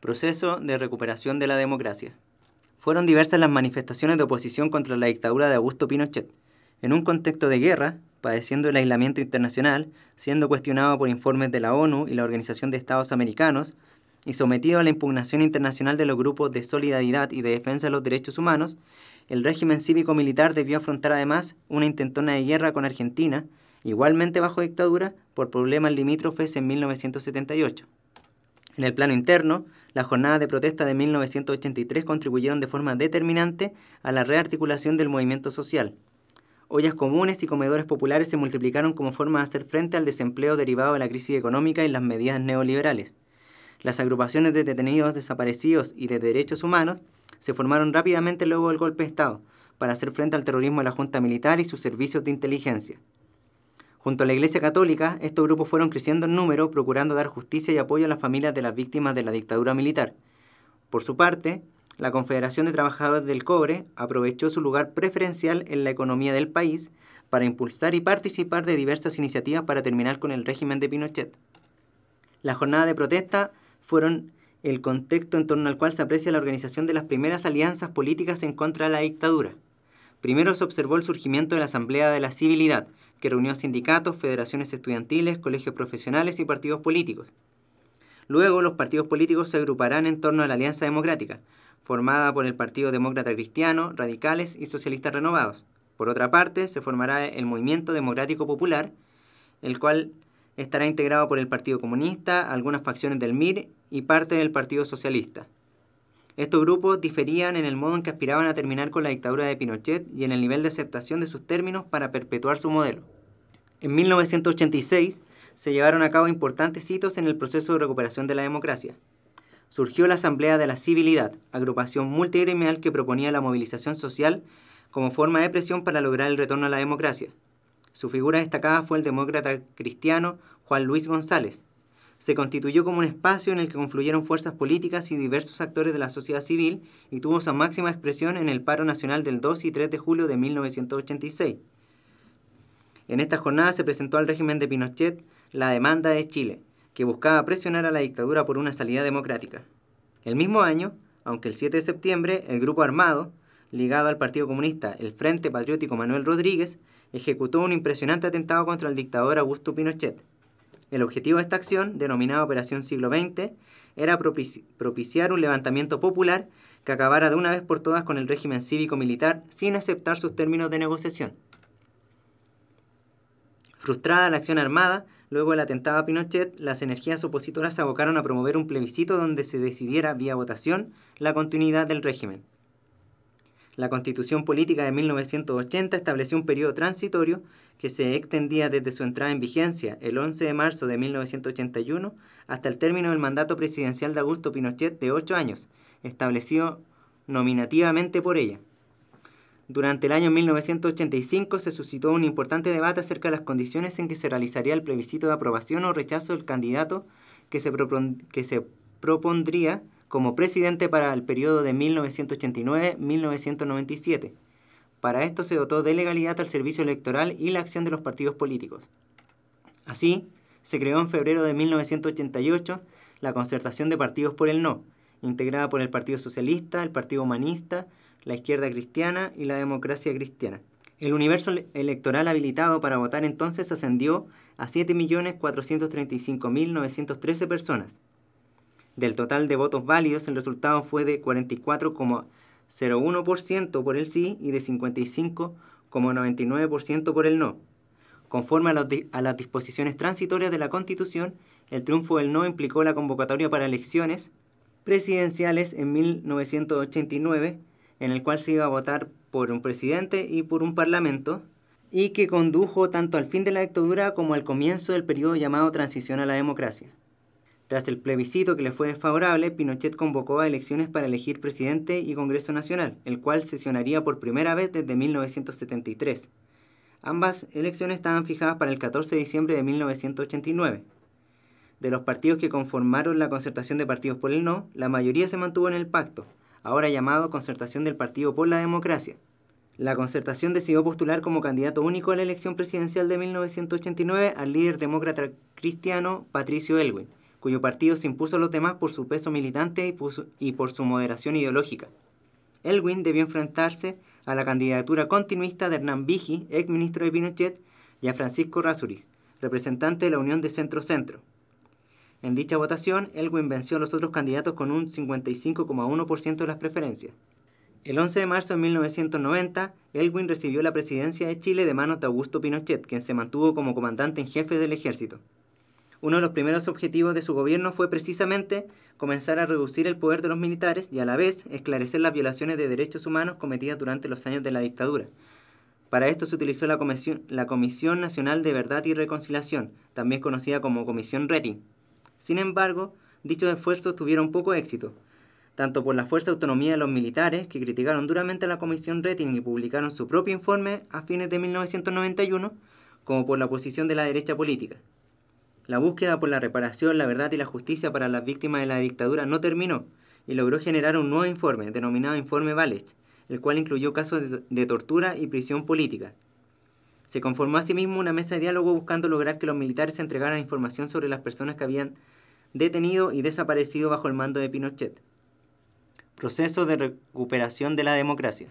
Proceso de recuperación de la democracia. Fueron diversas las manifestaciones de oposición contra la dictadura de Augusto Pinochet, en un contexto de guerra, padeciendo el aislamiento internacional, siendo cuestionado por informes de la ONU y la Organización de Estados Americanos, y sometido a la impugnación internacional de los grupos de solidaridad y de defensa de los derechos humanos, el régimen cívico-militar debió afrontar además una intentona de guerra con Argentina, igualmente bajo dictadura, por problemas limítrofes en 1978. En el plano interno, las jornadas de protesta de 1983 contribuyeron de forma determinante a la rearticulación del movimiento social. Ollas comunes y comedores populares se multiplicaron como forma de hacer frente al desempleo derivado de la crisis económica y las medidas neoliberales. Las agrupaciones de detenidos desaparecidos y de derechos humanos se formaron rápidamente luego del golpe de Estado para hacer frente al terrorismo de la Junta Militar y sus servicios de inteligencia. Junto a la Iglesia Católica, estos grupos fueron creciendo en número, procurando dar justicia y apoyo a las familias de las víctimas de la dictadura militar. Por su parte, la Confederación de Trabajadores del Cobre aprovechó su lugar preferencial en la economía del país para impulsar y participar de diversas iniciativas para terminar con el régimen de Pinochet. Las jornadas de protesta fueron el contexto en torno al cual se aprecia la organización de las primeras alianzas políticas en contra de la dictadura. Primero se observó el surgimiento de la Asamblea de la Civilidad, que reunió sindicatos, federaciones estudiantiles, colegios profesionales y partidos políticos. Luego los partidos políticos se agruparán en torno a la Alianza Democrática, formada por el Partido Demócrata Cristiano, Radicales y Socialistas Renovados. Por otra parte, se formará el Movimiento Democrático Popular, el cual estará integrado por el Partido Comunista, algunas facciones del MIR y parte del Partido Socialista. Estos grupos diferían en el modo en que aspiraban a terminar con la dictadura de Pinochet y en el nivel de aceptación de sus términos para perpetuar su modelo. En 1986 se llevaron a cabo importantes hitos en el proceso de recuperación de la democracia. Surgió la Asamblea de la Civilidad, agrupación multigremial que proponía la movilización social como forma de presión para lograr el retorno a la democracia. Su figura destacada fue el demócrata cristiano Juan Luis González, se constituyó como un espacio en el que confluyeron fuerzas políticas y diversos actores de la sociedad civil y tuvo su máxima expresión en el paro nacional del 2 y 3 de julio de 1986. En esta jornada se presentó al régimen de Pinochet la demanda de Chile, que buscaba presionar a la dictadura por una salida democrática. El mismo año, aunque el 7 de septiembre, el grupo armado, ligado al Partido Comunista, el Frente Patriótico Manuel Rodríguez, ejecutó un impresionante atentado contra el dictador Augusto Pinochet, el objetivo de esta acción, denominada Operación Siglo XX, era propiciar un levantamiento popular que acabara de una vez por todas con el régimen cívico-militar sin aceptar sus términos de negociación. Frustrada la acción armada, luego del atentado a Pinochet, las energías opositoras se abocaron a promover un plebiscito donde se decidiera vía votación la continuidad del régimen. La Constitución Política de 1980 estableció un periodo transitorio que se extendía desde su entrada en vigencia el 11 de marzo de 1981 hasta el término del mandato presidencial de Augusto Pinochet de ocho años, establecido nominativamente por ella. Durante el año 1985 se suscitó un importante debate acerca de las condiciones en que se realizaría el plebiscito de aprobación o rechazo del candidato que se, que se propondría como presidente para el periodo de 1989-1997. Para esto se dotó de legalidad al servicio electoral y la acción de los partidos políticos. Así, se creó en febrero de 1988 la Concertación de Partidos por el No, integrada por el Partido Socialista, el Partido Humanista, la Izquierda Cristiana y la Democracia Cristiana. El universo electoral habilitado para votar entonces ascendió a 7.435.913 personas, del total de votos válidos, el resultado fue de 44,01% por el sí y de 55,99% por el no. Conforme a, las disposiciones transitorias de la Constitución, el triunfo del no implicó la convocatoria para elecciones presidenciales en 1989, en el cual se iba a votar por un presidente y por un parlamento, y que condujo tanto al fin de la dictadura como al comienzo del periodo llamado transición a la democracia. Tras el plebiscito que le fue desfavorable, Pinochet convocó a elecciones para elegir presidente y Congreso Nacional, el cual sesionaría por primera vez desde 1973. Ambas elecciones estaban fijadas para el 14 de diciembre de 1989. De los partidos que conformaron la concertación de partidos por el no, la mayoría se mantuvo en el pacto, ahora llamado Concertación del Partido por la Democracia. La concertación decidió postular como candidato único a la elección presidencial de 1989 al líder demócrata cristiano Patricio Elwin cuyo partido se impuso a los demás por su peso militante y por su, moderación ideológica. Elwin debió enfrentarse a la candidatura continuista de Hernán Vigi, ex ministro de Pinochet, y a Francisco Rasuris, representante de la Unión de Centro-Centro. En dicha votación, Elwin venció a los otros candidatos con un 55,1% de las preferencias. El 11 de marzo de 1990, Elwin recibió la presidencia de Chile de manos de Augusto Pinochet, quien se mantuvo como comandante en jefe del ejército. Uno de los primeros objetivos de su gobierno fue precisamente comenzar a reducir el poder de los militares y a la vez esclarecer las violaciones de derechos humanos cometidas durante los años de la dictadura. Para esto se utilizó la Comisión, Nacional de Verdad y Reconciliación, también conocida como Comisión Retting. Sin embargo, dichos esfuerzos tuvieron poco éxito, tanto por la fuerza de autonomía de los militares, que criticaron duramente a la Comisión Retting y publicaron su propio informe a fines de 1991, como por la oposición de la derecha política. La búsqueda por la reparación, la verdad y la justicia para las víctimas de la dictadura no terminó y logró generar un nuevo informe, denominado Informe Valech, el cual incluyó casos de tortura y prisión política. Se conformó asimismo una mesa de diálogo buscando lograr que los militares entregaran información sobre las personas que habían detenido y desaparecido bajo el mando de Pinochet. Proceso de recuperación de la democracia.